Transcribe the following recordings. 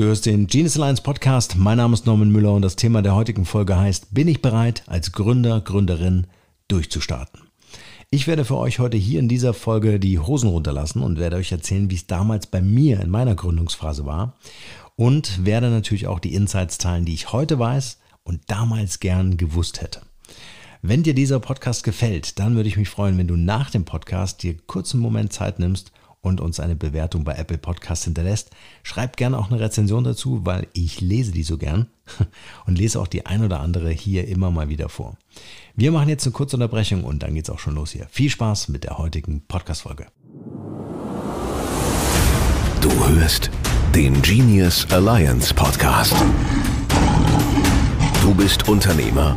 Du hörst den Genius Alliance Podcast. Mein Name ist Norman Müller und das Thema der heutigen Folge heißt: Bin ich bereit, als Gründer, Gründerin durchzustarten? Ich werde für euch heute hier in dieser Folge die Hosen runterlassen und werde euch erzählen, wie es damals bei mir in meiner Gründungsphase war und werde natürlich auch die Insights teilen, die ich heute weiß und damals gern gewusst hätte. Wenn dir dieser Podcast gefällt, dann würde ich mich freuen, wenn du nach dem Podcast dir kurzen Moment Zeit nimmst und uns eine Bewertung bei Apple Podcasts hinterlässt. Schreibt gerne auch eine Rezension dazu, weil ich lese die so gern und lese auch die ein oder andere hier immer mal wieder vor. Wir machen jetzt eine kurze Unterbrechung und dann geht es auch schon los hier. Viel Spaß mit der heutigen Podcast-Folge. Du hörst den Genius Alliance Podcast. Du bist Unternehmer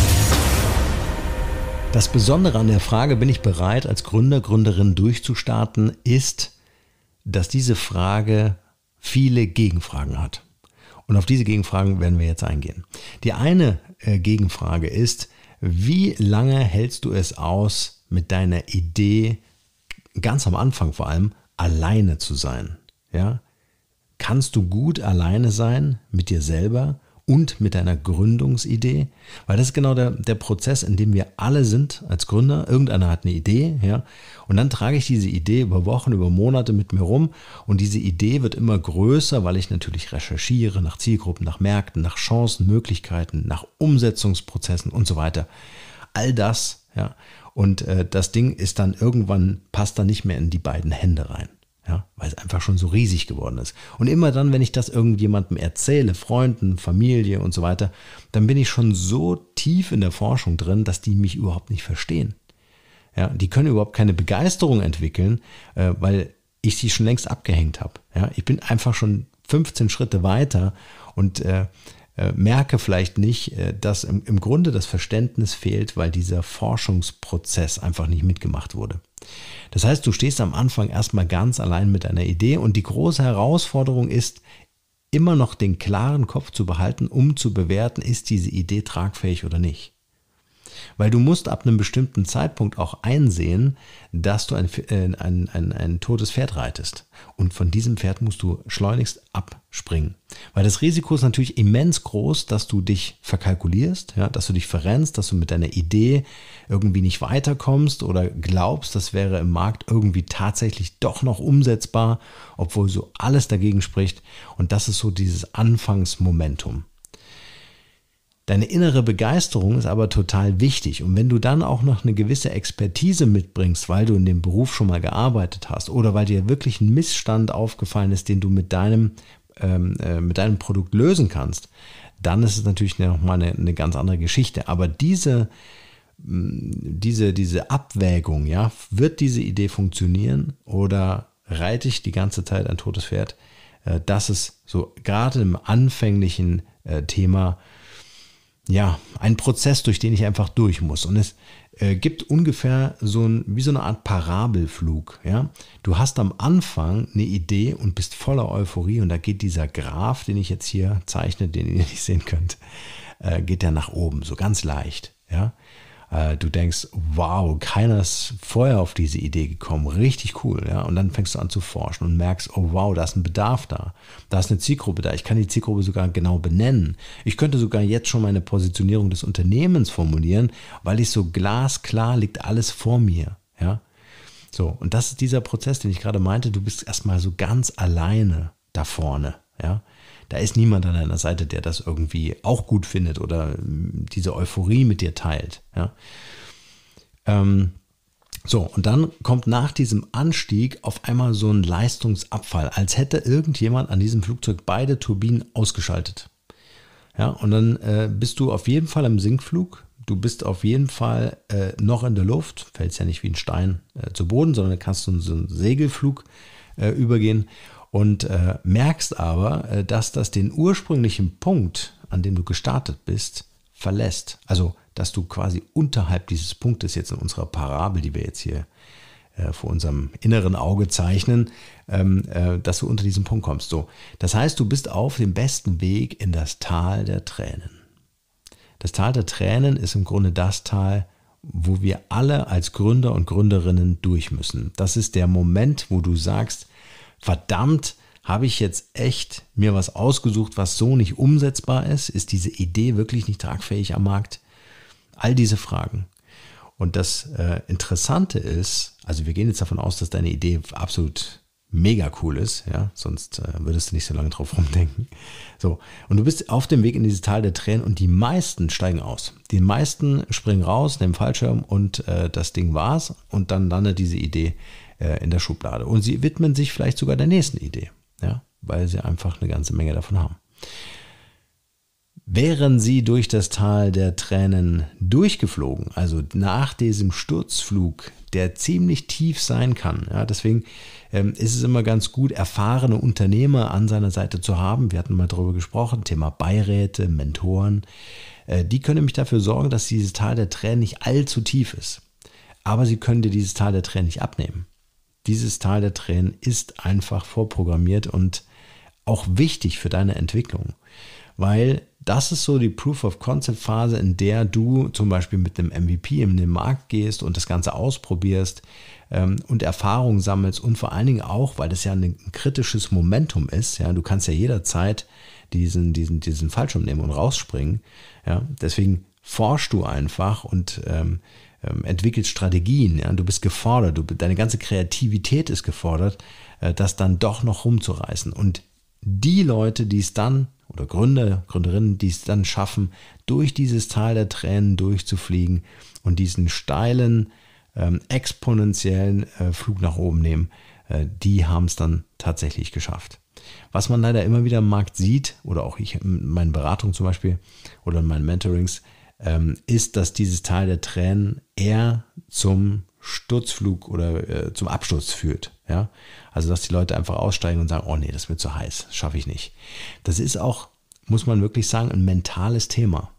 Das Besondere an der Frage, bin ich bereit, als Gründer, Gründerin durchzustarten, ist, dass diese Frage viele Gegenfragen hat. Und auf diese Gegenfragen werden wir jetzt eingehen. Die eine äh, Gegenfrage ist, wie lange hältst du es aus, mit deiner Idee, ganz am Anfang vor allem, alleine zu sein? Ja? Kannst du gut alleine sein mit dir selber und mit deiner Gründungsidee, weil das ist genau der, der Prozess, in dem wir alle sind als Gründer. Irgendeiner hat eine Idee, ja, und dann trage ich diese Idee über Wochen, über Monate mit mir rum und diese Idee wird immer größer, weil ich natürlich recherchiere nach Zielgruppen, nach Märkten, nach Chancen, Möglichkeiten, nach Umsetzungsprozessen und so weiter. All das, ja, und äh, das Ding ist dann irgendwann passt dann nicht mehr in die beiden Hände rein. Ja, weil es einfach schon so riesig geworden ist. Und immer dann, wenn ich das irgendjemandem erzähle, Freunden, Familie und so weiter, dann bin ich schon so tief in der Forschung drin, dass die mich überhaupt nicht verstehen. Ja, die können überhaupt keine Begeisterung entwickeln, äh, weil ich sie schon längst abgehängt habe. Ja, ich bin einfach schon 15 Schritte weiter und äh, äh, merke vielleicht nicht, äh, dass im, im Grunde das Verständnis fehlt, weil dieser Forschungsprozess einfach nicht mitgemacht wurde. Das heißt, du stehst am Anfang erstmal ganz allein mit einer Idee und die große Herausforderung ist, immer noch den klaren Kopf zu behalten, um zu bewerten, ist diese Idee tragfähig oder nicht. Weil du musst ab einem bestimmten Zeitpunkt auch einsehen, dass du ein, äh, ein, ein, ein totes Pferd reitest. Und von diesem Pferd musst du schleunigst abspringen. Weil das Risiko ist natürlich immens groß, dass du dich verkalkulierst, ja, dass du dich verrennst, dass du mit deiner Idee irgendwie nicht weiterkommst oder glaubst, das wäre im Markt irgendwie tatsächlich doch noch umsetzbar, obwohl so alles dagegen spricht. Und das ist so dieses Anfangsmomentum. Deine innere Begeisterung ist aber total wichtig. Und wenn du dann auch noch eine gewisse Expertise mitbringst, weil du in dem Beruf schon mal gearbeitet hast oder weil dir wirklich ein Missstand aufgefallen ist, den du mit deinem, ähm, äh, mit deinem Produkt lösen kannst, dann ist es natürlich nochmal eine, eine ganz andere Geschichte. Aber diese, mm, diese, diese Abwägung, ja, wird diese Idee funktionieren oder reite ich die ganze Zeit ein totes Pferd? Äh, das ist so gerade im anfänglichen äh, Thema ja, ein Prozess, durch den ich einfach durch muss. Und es äh, gibt ungefähr so ein, wie so eine Art Parabelflug. Ja? Du hast am Anfang eine Idee und bist voller Euphorie und da geht dieser Graph, den ich jetzt hier zeichne, den ihr nicht sehen könnt, äh, geht der nach oben, so ganz leicht. Ja? Äh, du denkst, wow, keiner ist vorher auf diese Idee gekommen, richtig cool, ja, und dann fängst du an zu forschen und merkst, oh wow, da ist ein Bedarf da, da ist eine Zielgruppe da, ich kann die Zielgruppe sogar genau benennen, ich könnte sogar jetzt schon meine Positionierung des Unternehmens formulieren, weil ich so glasklar liegt alles vor mir, ja, so, und das ist dieser Prozess, den ich gerade meinte, du bist erstmal so ganz alleine da vorne, ja, da ist niemand an deiner Seite, der das irgendwie auch gut findet oder ähm, diese Euphorie mit dir teilt. Ja? Ähm, so, und dann kommt nach diesem Anstieg auf einmal so ein Leistungsabfall, als hätte irgendjemand an diesem Flugzeug beide Turbinen ausgeschaltet. Ja, und dann äh, bist du auf jeden Fall im Sinkflug. Du bist auf jeden Fall äh, noch in der Luft, fällst ja nicht wie ein Stein äh, zu Boden, sondern kannst du in so einen Segelflug äh, übergehen und äh, merkst aber, äh, dass das den ursprünglichen Punkt, an dem du gestartet bist, verlässt. Also, dass du quasi unterhalb dieses Punktes jetzt in unserer Parabel, die wir jetzt hier äh, vor unserem inneren Auge zeichnen, ähm, äh, dass du unter diesen Punkt kommst. So, das heißt, du bist auf dem besten Weg in das Tal der Tränen. Das Tal der Tränen ist im Grunde das Tal, wo wir alle als Gründer und Gründerinnen durch müssen. Das ist der Moment, wo du sagst, verdammt, habe ich jetzt echt mir was ausgesucht, was so nicht umsetzbar ist? Ist diese Idee wirklich nicht tragfähig am Markt? All diese Fragen. Und das äh, Interessante ist, also wir gehen jetzt davon aus, dass deine Idee absolut mega cool ist, ja, sonst äh, würdest du nicht so lange drauf rumdenken. So, und du bist auf dem Weg in dieses Tal der Tränen und die meisten steigen aus. Die meisten springen raus, nehmen Fallschirm und äh, das Ding war's und dann landet diese Idee äh, in der Schublade. Und sie widmen sich vielleicht sogar der nächsten Idee, ja, weil sie einfach eine ganze Menge davon haben. Wären sie durch das Tal der Tränen durchgeflogen, also nach diesem Sturzflug, der ziemlich tief sein kann, ja, deswegen ähm, ist es immer ganz gut, erfahrene Unternehmer an seiner Seite zu haben. Wir hatten mal darüber gesprochen, Thema Beiräte, Mentoren. Äh, die können nämlich dafür sorgen, dass dieses Tal der Tränen nicht allzu tief ist. Aber sie können dir dieses Tal der Tränen nicht abnehmen dieses Tal der Tränen ist einfach vorprogrammiert und auch wichtig für deine Entwicklung. Weil das ist so die Proof of Concept Phase, in der du zum Beispiel mit einem MVP in den Markt gehst und das Ganze ausprobierst ähm, und Erfahrungen sammelst und vor allen Dingen auch, weil das ja ein, kritisches Momentum ist. Ja, du kannst ja jederzeit diesen, diesen, diesen Fallschirm nehmen und rausspringen. Ja, deswegen forschst du einfach und ähm, ähm, entwickelst Strategien, ja, du bist gefordert, du, deine ganze Kreativität ist gefordert, äh, das dann doch noch rumzureißen. Und die Leute, die es dann, oder Gründer, Gründerinnen, die es dann schaffen, durch dieses Tal der Tränen durchzufliegen und diesen steilen, ähm, exponentiellen äh, Flug nach oben nehmen, äh, die haben es dann tatsächlich geschafft. Was man leider immer wieder im Markt sieht, oder auch ich in meinen Beratungen zum Beispiel oder in meinen Mentorings, ähm, ist, dass dieses Tal der Tränen eher zum Sturzflug oder äh, zum Absturz führt. Ja? Also, dass die Leute einfach aussteigen und sagen, oh nee, das wird zu heiß, schaffe ich nicht. Das ist auch, muss man wirklich sagen, ein mentales Thema.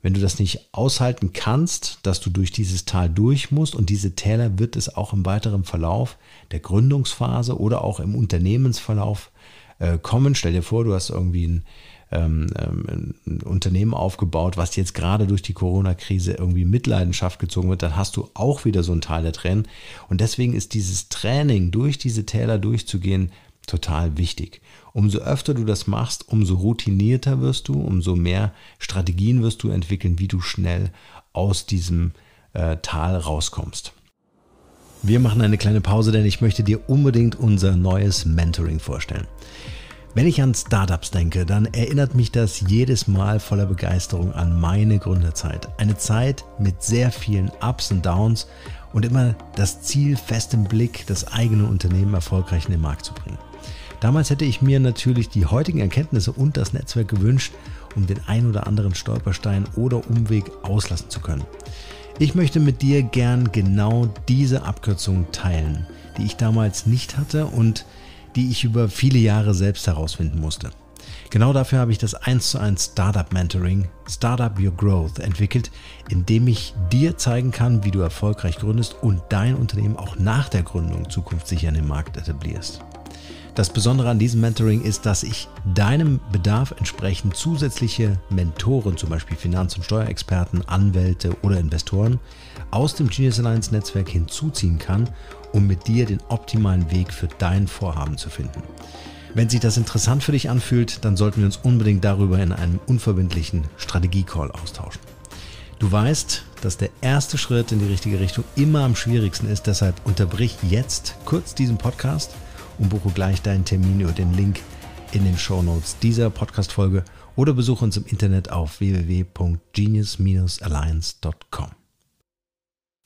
Wenn du das nicht aushalten kannst, dass du durch dieses Tal durch musst und diese Täler wird es auch im weiteren Verlauf der Gründungsphase oder auch im Unternehmensverlauf äh, kommen. Stell dir vor, du hast irgendwie ein ähm, ähm, ein Unternehmen aufgebaut, was jetzt gerade durch die Corona-Krise irgendwie Mitleidenschaft gezogen wird, dann hast du auch wieder so einen Teil der Tränen. Und deswegen ist dieses Training, durch diese Täler durchzugehen, total wichtig. Umso öfter du das machst, umso routinierter wirst du, umso mehr Strategien wirst du entwickeln, wie du schnell aus diesem äh, Tal rauskommst. Wir machen eine kleine Pause, denn ich möchte dir unbedingt unser neues Mentoring vorstellen. Wenn ich an Startups denke, dann erinnert mich das jedes Mal voller Begeisterung an meine Gründerzeit. Eine Zeit mit sehr vielen Ups und Downs und immer das Ziel fest im Blick, das eigene Unternehmen erfolgreich in den Markt zu bringen. Damals hätte ich mir natürlich die heutigen Erkenntnisse und das Netzwerk gewünscht, um den ein oder anderen Stolperstein oder Umweg auslassen zu können. Ich möchte mit dir gern genau diese Abkürzung teilen, die ich damals nicht hatte und die ich über viele Jahre selbst herausfinden musste. Genau dafür habe ich das 1 zu 1 Startup Mentoring, Startup Your Growth entwickelt, in dem ich dir zeigen kann, wie du erfolgreich gründest und dein Unternehmen auch nach der Gründung zukunftssicher in den Markt etablierst. Das Besondere an diesem Mentoring ist, dass ich deinem Bedarf entsprechend zusätzliche Mentoren, zum Beispiel Finanz- und Steuerexperten, Anwälte oder Investoren, aus dem Genius Alliance Netzwerk hinzuziehen kann um mit dir den optimalen Weg für dein Vorhaben zu finden. Wenn sich das interessant für dich anfühlt, dann sollten wir uns unbedingt darüber in einem unverbindlichen Strategie-Call austauschen. Du weißt, dass der erste Schritt in die richtige Richtung immer am schwierigsten ist, deshalb unterbrich jetzt kurz diesen Podcast und buche gleich deinen Termin über den Link in den Show Notes dieser Podcast-Folge oder besuche uns im Internet auf www.genius-alliance.com.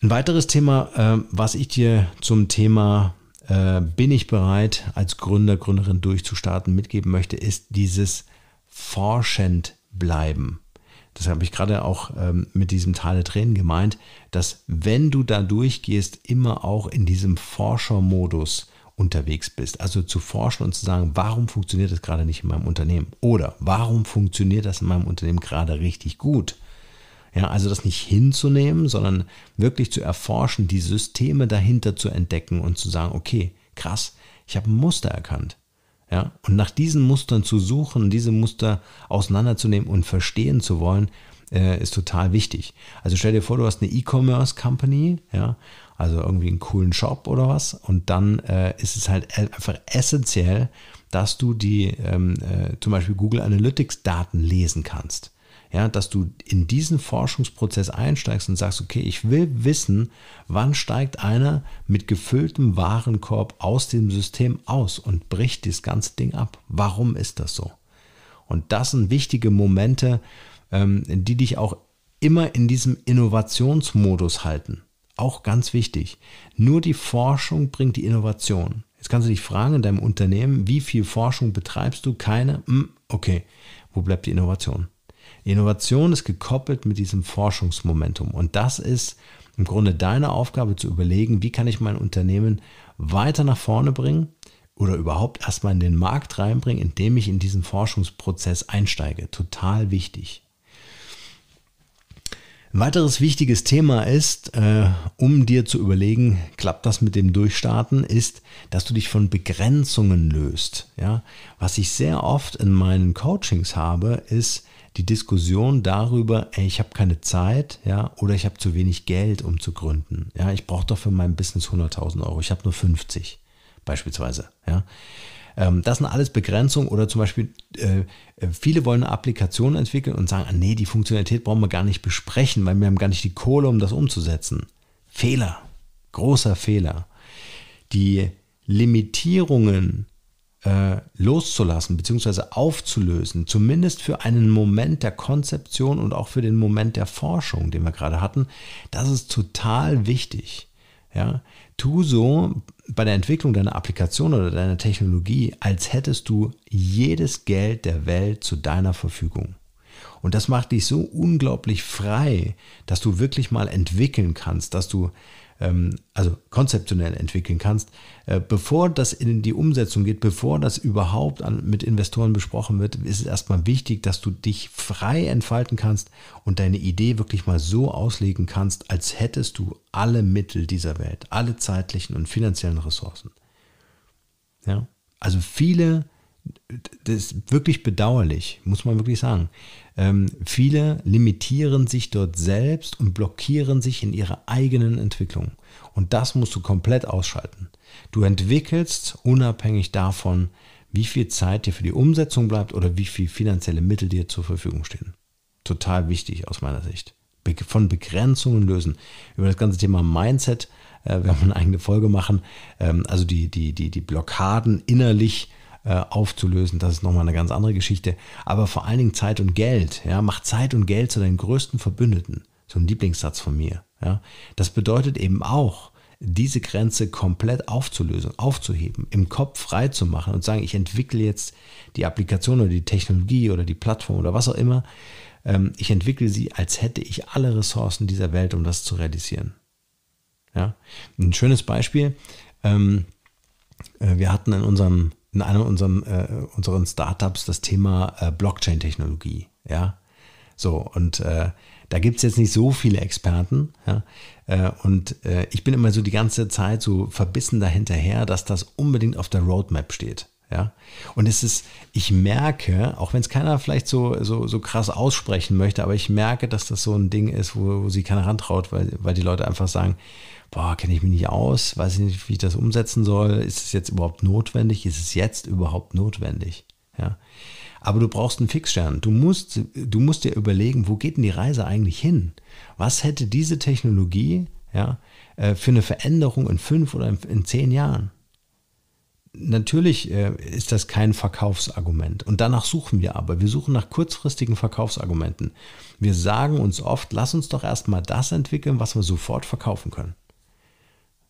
Ein weiteres Thema, ähm, was ich dir zum Thema äh, bin ich bereit, als Gründer, Gründerin durchzustarten, mitgeben möchte, ist dieses forschend bleiben. Das habe ich gerade auch ähm, mit diesem Teil der Tränen gemeint, dass wenn du da durchgehst, immer auch in diesem Forschermodus unterwegs bist. Also zu forschen und zu sagen, warum funktioniert das gerade nicht in meinem Unternehmen? Oder warum funktioniert das in meinem Unternehmen gerade richtig gut? Ja, also das nicht hinzunehmen, sondern wirklich zu erforschen, die Systeme dahinter zu entdecken und zu sagen, okay, krass, ich habe ein Muster erkannt. Ja, und nach diesen Mustern zu suchen, diese Muster auseinanderzunehmen und verstehen zu wollen, äh, ist total wichtig. Also stell dir vor, du hast eine E-Commerce Company, ja, also irgendwie einen coolen Shop oder was, und dann äh, ist es halt e-, einfach essentiell, dass du die ähm, äh, zum Beispiel Google Analytics Daten lesen kannst ja, dass du in diesen Forschungsprozess einsteigst und sagst, okay, ich will wissen, wann steigt einer mit gefülltem Warenkorb aus dem System aus und bricht das ganze Ding ab. Warum ist das so? Und das sind wichtige Momente, ähm, die dich auch immer in diesem Innovationsmodus halten. Auch ganz wichtig. Nur die Forschung bringt die Innovation. Jetzt kannst du dich fragen in deinem Unternehmen, wie viel Forschung betreibst du? Keine? Hm, okay, wo bleibt die Innovation? Innovation ist gekoppelt mit diesem Forschungsmomentum. Und das ist im Grunde deine Aufgabe zu überlegen, wie kann ich mein Unternehmen weiter nach vorne bringen oder überhaupt erstmal in den Markt reinbringen, indem ich in diesen Forschungsprozess einsteige. Total wichtig. Ein weiteres wichtiges Thema ist, äh, um dir zu überlegen, klappt das mit dem Durchstarten, ist, dass du dich von Begrenzungen löst. Ja? Was ich sehr oft in meinen Coachings habe, ist, die Diskussion darüber, ey, ich habe keine Zeit, ja, oder ich habe zu wenig Geld, um zu gründen. Ja, ich brauche doch für mein Business 100.000 Euro, ich habe nur 50 beispielsweise. Ja. Ähm, das sind alles Begrenzungen oder zum Beispiel äh, äh, viele wollen eine Applikation entwickeln und sagen, ah, nee, die Funktionalität brauchen wir gar nicht besprechen, weil wir haben gar nicht die Kohle, um das umzusetzen. Fehler, großer Fehler. Die Limitierungen äh, loszulassen bzw. aufzulösen, zumindest für einen Moment der Konzeption und auch für den Moment der Forschung, den wir gerade hatten, das ist total wichtig. Ja? Tu so bei der Entwicklung deiner Applikation oder deiner Technologie, als hättest du jedes Geld der Welt zu deiner Verfügung. Und das macht dich so unglaublich frei, dass du wirklich mal entwickeln kannst, dass du ähm, also konzeptionell entwickeln kannst, äh, bevor das in die Umsetzung geht, bevor das überhaupt an, mit Investoren besprochen wird, ist es erstmal wichtig, dass du dich frei entfalten kannst und deine Idee wirklich mal so auslegen kannst, als hättest du alle Mittel dieser Welt, alle zeitlichen und finanziellen Ressourcen. Ja? Also viele, das ist wirklich bedauerlich, muss man wirklich sagen. Ähm, viele limitieren sich dort selbst und blockieren sich in ihrer eigenen Entwicklung. Und das musst du komplett ausschalten. Du entwickelst unabhängig davon, wie viel Zeit dir für die Umsetzung bleibt oder wie viel finanzielle Mittel dir zur Verfügung stehen. Total wichtig aus meiner Sicht. Be von Begrenzungen lösen. Über das ganze Thema Mindset äh, werden wir eine eigene Folge machen. Ähm, also die, die, die, die Blockaden innerlich äh, aufzulösen. Das ist nochmal eine ganz andere Geschichte. Aber vor allen Dingen Zeit und Geld. Ja? Mach Zeit und Geld zu deinen größten Verbündeten. So ein Lieblingssatz von mir. Ja? Das bedeutet eben auch, diese Grenze komplett aufzulösen, aufzuheben, im Kopf frei zu machen und sagen, ich entwickle jetzt die Applikation oder die Technologie oder die Plattform oder was auch immer. Ähm, ich entwickle sie, als hätte ich alle Ressourcen dieser Welt, um das zu realisieren. Ja? Ein schönes Beispiel. Ähm, äh, wir hatten in unserem in einem unseren, äh, unseren Startups das Thema äh, Blockchain-Technologie. Ja, so und äh, da gibt es jetzt nicht so viele Experten. Ja? Äh, und äh, ich bin immer so die ganze Zeit so verbissen dahinterher, dass das unbedingt auf der Roadmap steht. Ja? Und es ist, ich merke, auch wenn es keiner vielleicht so, so, so krass aussprechen möchte, aber ich merke, dass das so ein Ding ist, wo, wo sie keiner rantraut, weil, weil die Leute einfach sagen, boah, kenne ich mich nicht aus, weiß ich nicht, wie ich das umsetzen soll, ist es jetzt überhaupt notwendig, ist es jetzt überhaupt notwendig? Ja. Aber du brauchst einen Fixstern. Du musst, du musst dir überlegen, wo geht denn die Reise eigentlich hin? Was hätte diese Technologie ja, äh, für eine Veränderung in fünf oder in zehn Jahren? Natürlich äh, ist das kein Verkaufsargument. Und danach suchen wir aber. Wir suchen nach kurzfristigen Verkaufsargumenten. Wir sagen uns oft, lass uns doch erstmal das entwickeln, was wir sofort verkaufen können.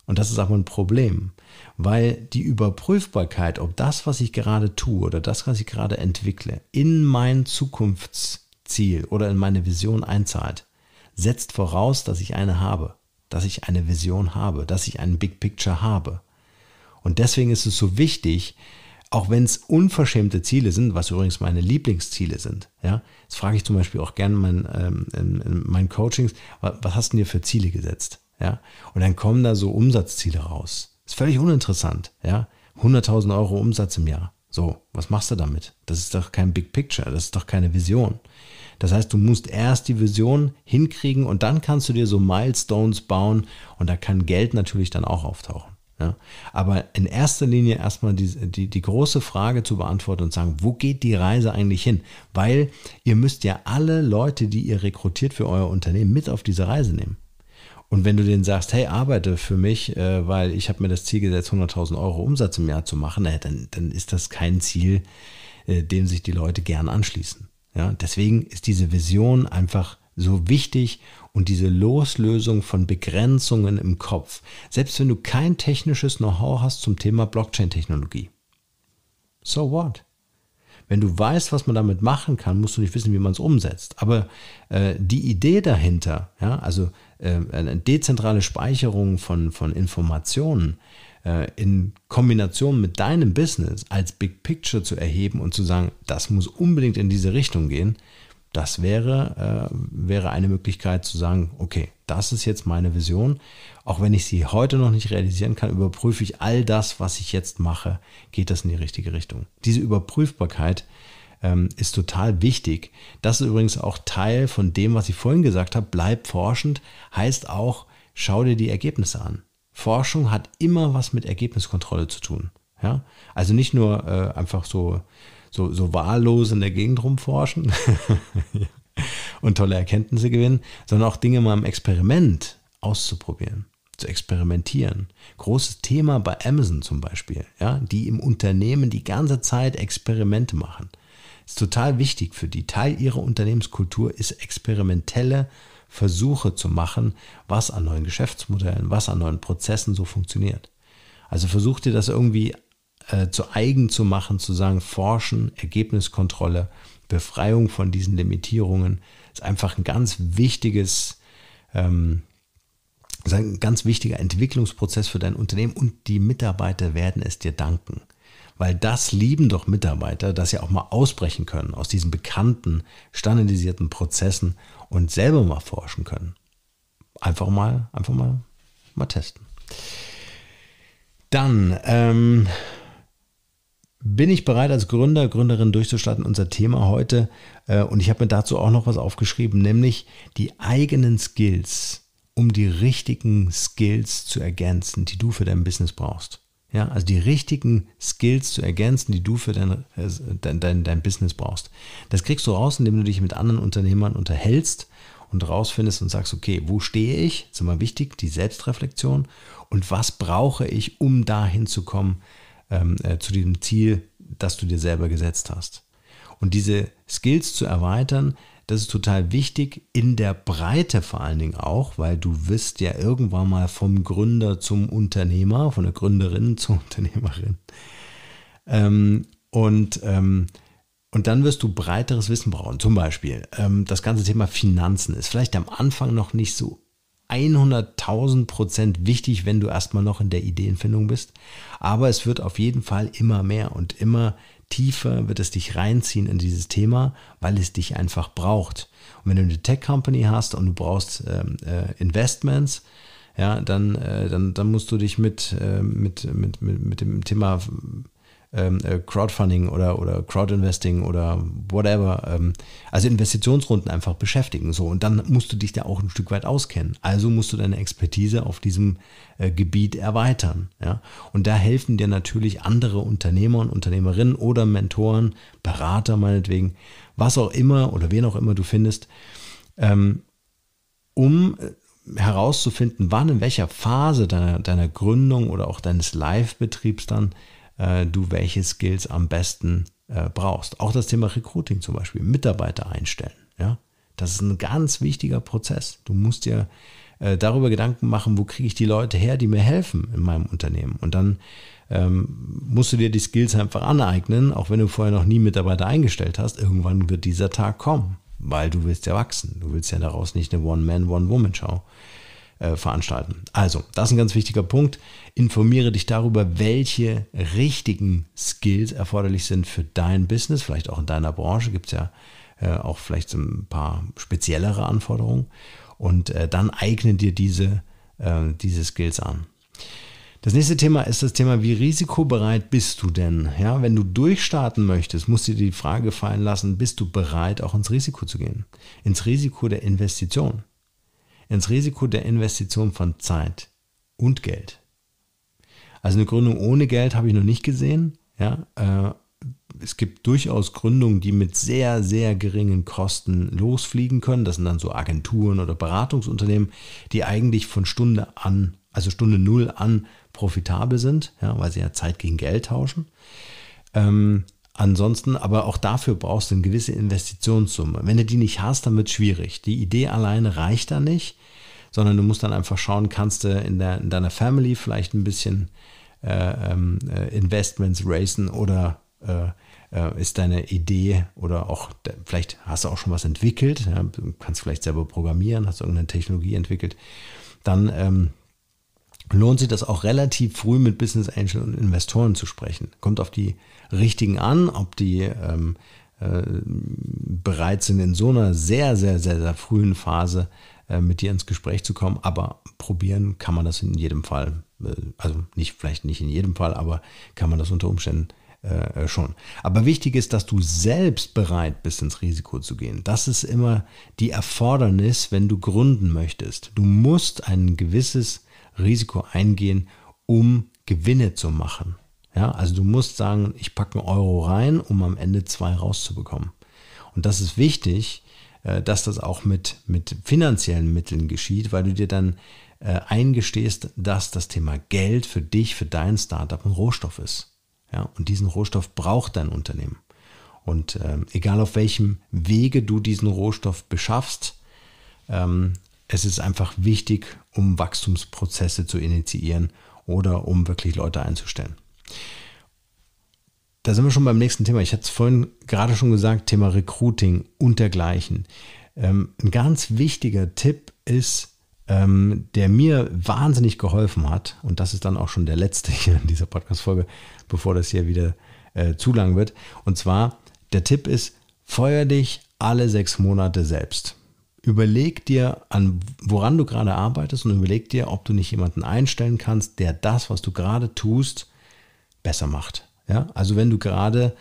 Und das ist aber ein Problem, weil die Überprüfbarkeit, ob das, was ich gerade tue oder das, was ich gerade entwickle, in mein Zukunftsziel oder in meine Vision einzahlt, setzt voraus, dass ich eine habe, dass ich eine Vision habe, dass ich einen Big Picture habe. Und deswegen ist es so wichtig, auch wenn es unverschämte Ziele sind, was übrigens meine Lieblingsziele sind. Ja, das frage ich zum Beispiel auch gerne mein, ähm, in, in meinen Coachings, was hast du dir für Ziele gesetzt? Ja? Und dann kommen da so Umsatzziele raus. Ist völlig uninteressant. Ja? 100.000 Euro Umsatz im Jahr. So, was machst du damit? Das ist doch kein Big Picture, das ist doch keine Vision. Das heißt, du musst erst die Vision hinkriegen und dann kannst du dir so Milestones bauen und da kann Geld natürlich dann auch auftauchen. Ja? Aber in erster Linie erstmal die, die, die große Frage zu beantworten und sagen, wo geht die Reise eigentlich hin? Weil ihr müsst ja alle Leute, die ihr rekrutiert für euer Unternehmen, mit auf diese Reise nehmen. Und wenn du denen sagst, hey, arbeite für mich, äh, weil ich habe mir das Ziel gesetzt, 100.000 Euro Umsatz im Jahr zu machen, äh, dann, dann ist das kein Ziel, äh, dem sich die Leute gern anschließen. Ja? Deswegen ist diese Vision einfach so wichtig und diese Loslösung von Begrenzungen im Kopf, selbst wenn du kein technisches Know-how hast zum Thema Blockchain-Technologie. So what? Wenn du weißt, was man damit machen kann, musst du nicht wissen, wie man es umsetzt. Aber äh, die Idee dahinter, ja, also ähm, eine dezentrale Speicherung von, von Informationen äh, in Kombination mit deinem Business als Big Picture zu erheben und zu sagen, das muss unbedingt in diese Richtung gehen, das wäre, äh, wäre eine Möglichkeit zu sagen, okay, das ist jetzt meine Vision. Auch wenn ich sie heute noch nicht realisieren kann, überprüfe ich all das, was ich jetzt mache, geht das in die richtige Richtung. Diese Überprüfbarkeit ähm, ist total wichtig. Das ist übrigens auch Teil von dem, was ich vorhin gesagt habe. Bleib forschend heißt auch, schau dir die Ergebnisse an. Forschung hat immer was mit Ergebniskontrolle zu tun. Ja? Also nicht nur äh, einfach so, so, so wahllos in der Gegend rumforschen und tolle Erkenntnisse gewinnen, sondern auch Dinge mal im Experiment auszuprobieren, zu experimentieren. Großes Thema bei Amazon zum Beispiel, ja? die im Unternehmen die ganze Zeit Experimente machen. Ist total wichtig für die. Teil ihrer Unternehmenskultur ist experimentelle Versuche zu machen, was an neuen Geschäftsmodellen, was an neuen Prozessen so funktioniert. Also versucht ihr das irgendwie äh, zu eigen zu machen, zu sagen, forschen, Ergebniskontrolle, Befreiung von diesen Limitierungen ist einfach ein ganz wichtiges, ähm, ein ganz wichtiger Entwicklungsprozess für dein Unternehmen und die Mitarbeiter werden es dir danken weil das lieben doch Mitarbeiter, dass sie auch mal ausbrechen können aus diesen bekannten, standardisierten Prozessen und selber mal forschen können. Einfach mal, einfach mal, mal testen. Dann ähm, bin ich bereit, als Gründer, Gründerin durchzustarten, unser Thema heute. Äh, und ich habe mir dazu auch noch was aufgeschrieben, nämlich die eigenen Skills, um die richtigen Skills zu ergänzen, die du für dein Business brauchst. Ja, also die richtigen Skills zu ergänzen, die du für dein, äh, dein, dein, dein Business brauchst. Das kriegst du raus, indem du dich mit anderen Unternehmern unterhältst und rausfindest und sagst, okay, wo stehe ich? Das ist immer wichtig, die Selbstreflexion. Und was brauche ich, um dahin zu kommen, ähm, äh, zu diesem Ziel, das du dir selber gesetzt hast? Und diese Skills zu erweitern, das ist total wichtig in der Breite vor allen Dingen auch, weil du wirst ja irgendwann mal vom Gründer zum Unternehmer, von der Gründerin zur Unternehmerin. Ähm, und, ähm, und dann wirst du breiteres Wissen brauchen. Zum Beispiel ähm, das ganze Thema Finanzen ist vielleicht am Anfang noch nicht so 100.000 Prozent wichtig, wenn du erstmal noch in der Ideenfindung bist. Aber es wird auf jeden Fall immer mehr und immer tiefer wird es dich reinziehen in dieses Thema, weil es dich einfach braucht. Und wenn du eine Tech-Company hast und du brauchst ähm, äh, Investments, ja, dann, äh, dann, dann musst du dich mit, äh, mit, mit, mit, mit dem Thema ähm, äh, Crowdfunding oder, oder Crowdinvesting oder whatever, ähm, also Investitionsrunden einfach beschäftigen. So, und dann musst du dich da auch ein Stück weit auskennen. Also musst du deine Expertise auf diesem äh, Gebiet erweitern. Ja? Und da helfen dir natürlich andere Unternehmer und Unternehmerinnen oder Mentoren, Berater meinetwegen, was auch immer oder wen auch immer du findest, ähm, um äh, herauszufinden, wann in welcher Phase deiner, deiner Gründung oder auch deines Live-Betriebs dann äh, du welche Skills am besten äh, brauchst. Auch das Thema Recruiting zum Beispiel, Mitarbeiter einstellen. Ja? Das ist ein ganz wichtiger Prozess. Du musst dir äh, darüber Gedanken machen, wo kriege ich die Leute her, die mir helfen in meinem Unternehmen. Und dann ähm, musst du dir die Skills einfach aneignen, auch wenn du vorher noch nie Mitarbeiter eingestellt hast. Irgendwann wird dieser Tag kommen, weil du willst ja wachsen. Du willst ja daraus nicht eine One-Man, One-Woman-Show äh, veranstalten. Also, das ist ein ganz wichtiger Punkt. Informiere dich darüber, welche richtigen Skills erforderlich sind für dein Business, vielleicht auch in deiner Branche. Gibt es ja äh, auch vielleicht ein paar speziellere Anforderungen. Und äh, dann eigne dir diese, äh, diese Skills an. Das nächste Thema ist das Thema, wie risikobereit bist du denn? Ja, wenn du durchstarten möchtest, musst du dir die Frage fallen lassen, bist du bereit, auch ins Risiko zu gehen? Ins Risiko der Investition ins Risiko der Investition von Zeit und Geld. Also eine Gründung ohne Geld habe ich noch nicht gesehen. Ja, äh, es gibt durchaus Gründungen, die mit sehr, sehr geringen Kosten losfliegen können. Das sind dann so Agenturen oder Beratungsunternehmen, die eigentlich von Stunde an, also Stunde Null an profitabel sind, ja, weil sie ja Zeit gegen Geld tauschen. Ähm, Ansonsten, aber auch dafür brauchst du eine gewisse Investitionssumme. Wenn du die nicht hast, dann wird es schwierig. Die Idee alleine reicht da nicht, sondern du musst dann einfach schauen, kannst du in, der, in deiner Family vielleicht ein bisschen äh, ähm, äh, Investments racen oder äh, äh, ist deine Idee oder auch vielleicht hast du auch schon was entwickelt, ja, kannst vielleicht selber programmieren, hast irgendeine Technologie entwickelt, dann ähm, lohnt sich das auch relativ früh mit Business Angel und Investoren zu sprechen. Kommt auf die richtigen an, ob die ähm, äh, bereit sind, in so einer sehr, sehr, sehr, sehr frühen Phase äh, mit dir ins Gespräch zu kommen. Aber probieren kann man das in jedem Fall. Äh, also nicht, vielleicht nicht in jedem Fall, aber kann man das unter Umständen äh, schon. Aber wichtig ist, dass du selbst bereit bist, ins Risiko zu gehen. Das ist immer die Erfordernis, wenn du gründen möchtest. Du musst ein gewisses Risiko eingehen, um Gewinne zu machen. Ja, also du musst sagen, ich packe einen Euro rein, um am Ende zwei rauszubekommen. Und das ist wichtig, äh, dass das auch mit, mit finanziellen Mitteln geschieht, weil du dir dann äh, eingestehst, dass das Thema Geld für dich, für dein Startup ein Rohstoff ist. Ja, und diesen Rohstoff braucht dein Unternehmen. Und ähm, egal auf welchem Wege du diesen Rohstoff beschaffst, ähm, es ist einfach wichtig, um Wachstumsprozesse zu initiieren oder um wirklich Leute einzustellen. Da sind wir schon beim nächsten Thema. Ich hatte es vorhin gerade schon gesagt, Thema Recruiting und dergleichen. Ähm, ein ganz wichtiger Tipp ist, ähm, der mir wahnsinnig geholfen hat, und das ist dann auch schon der letzte hier in dieser Podcast-Folge, bevor das hier wieder äh, zu lang wird. Und zwar, der Tipp ist, feuer dich alle sechs Monate selbst. Überleg dir, an woran du gerade arbeitest und überleg dir, ob du nicht jemanden einstellen kannst, der das, was du gerade tust, besser macht. Ja? Also wenn du gerade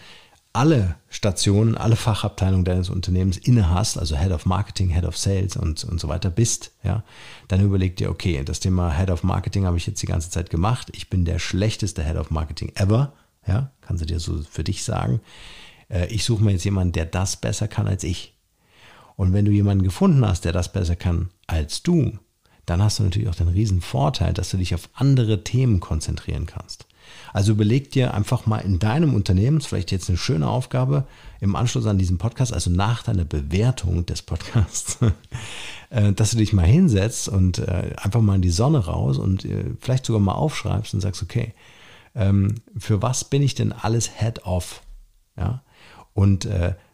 alle Stationen, alle Fachabteilungen deines Unternehmens inne hast, also Head of Marketing, Head of Sales und, und so weiter bist, ja, dann überleg dir, okay, das Thema Head of Marketing habe ich jetzt die ganze Zeit gemacht. Ich bin der schlechteste Head of Marketing ever. Ja, kannst du dir so für dich sagen. Äh, ich suche mir jetzt jemanden, der das besser kann als ich. Und wenn du jemanden gefunden hast, der das besser kann als du, dann hast du natürlich auch den riesen Vorteil, dass du dich auf andere Themen konzentrieren kannst. Also überleg dir einfach mal in deinem Unternehmen, ist vielleicht jetzt eine schöne Aufgabe im Anschluss an diesen Podcast, also nach deiner Bewertung des Podcasts, äh, dass du dich mal hinsetzt und äh, einfach mal in die Sonne raus und äh, vielleicht sogar mal aufschreibst und sagst, okay, ähm, für was bin ich denn alles Head-Off? Ja? Und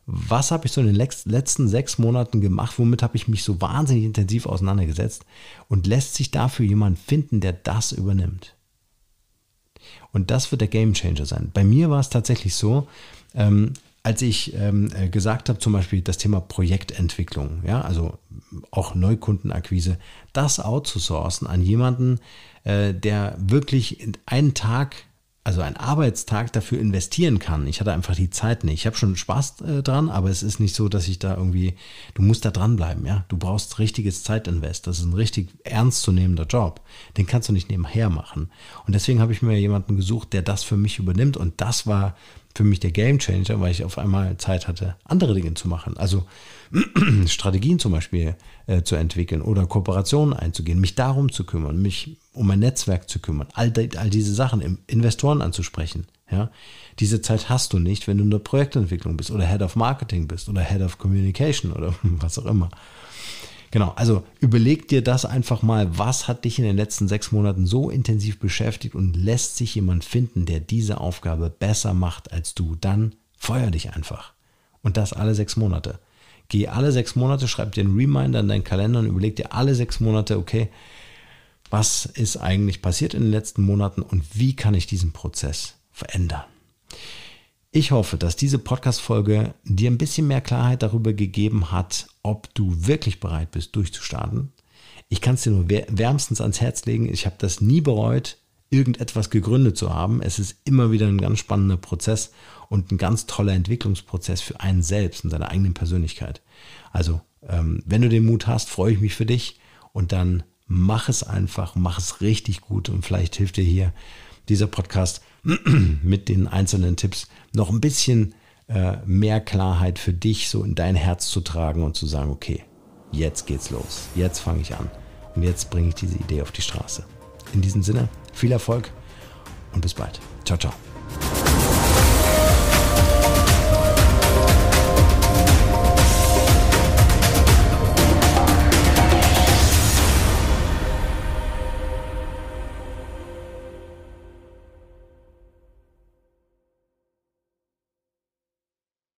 was habe ich so in den letzten sechs Monaten gemacht, womit habe ich mich so wahnsinnig intensiv auseinandergesetzt und lässt sich dafür jemand finden, der das übernimmt. Und das wird der Game Changer sein. Bei mir war es tatsächlich so, ähm, als ich ähm, äh, gesagt habe, zum Beispiel das Thema Projektentwicklung, ja, also auch Neukundenakquise, das outzusourcen an jemanden, äh, der wirklich einen Tag also einen Arbeitstag dafür investieren kann. Ich hatte einfach die Zeit nicht. Ich habe schon Spaß äh, dran, aber es ist nicht so, dass ich da irgendwie, du musst da dranbleiben, ja. Du brauchst richtiges Zeitinvest. Das ist ein richtig ernstzunehmender Job. Den kannst du nicht nebenher machen. Und deswegen habe ich mir jemanden gesucht, der das für mich übernimmt. Und das war für mich der Gamechanger, weil ich auf einmal Zeit hatte, andere Dinge zu machen. Also Strategien zum Beispiel äh, zu entwickeln oder Kooperationen einzugehen, mich darum zu kümmern, mich um mein Netzwerk zu kümmern, all, die, all diese Sachen, Investoren anzusprechen. Ja? Diese Zeit hast du nicht, wenn du in der Projektentwicklung bist oder Head of Marketing bist oder Head of Communication oder was auch immer. Genau, also überleg dir das einfach mal, was hat dich in den letzten sechs Monaten so intensiv beschäftigt und lässt sich jemand finden, der diese Aufgabe besser macht als du, dann feuer dich einfach. Und das alle sechs Monate. Geh alle sechs Monate, schreib dir einen Reminder in deinen Kalender und überleg dir alle sechs Monate, okay, was ist eigentlich passiert in den letzten Monaten und wie kann ich diesen Prozess verändern. Ich hoffe, dass diese Podcast-Folge dir ein bisschen mehr Klarheit darüber gegeben hat, ob du wirklich bereit bist, durchzustarten. Ich kann es dir nur wärmstens ans Herz legen. Ich habe das nie bereut, irgendetwas gegründet zu haben. Es ist immer wieder ein ganz spannender Prozess und ein ganz toller Entwicklungsprozess für einen selbst und seine eigene Persönlichkeit. Also, ähm, wenn du den Mut hast, freue ich mich für dich und dann Mach es einfach, mach es richtig gut und vielleicht hilft dir hier dieser Podcast mit den einzelnen Tipps noch ein bisschen äh, mehr Klarheit für dich so in dein Herz zu tragen und zu sagen, okay, jetzt geht's los, jetzt fange ich an und jetzt bringe ich diese Idee auf die Straße. In diesem Sinne, viel Erfolg und bis bald. Ciao, ciao.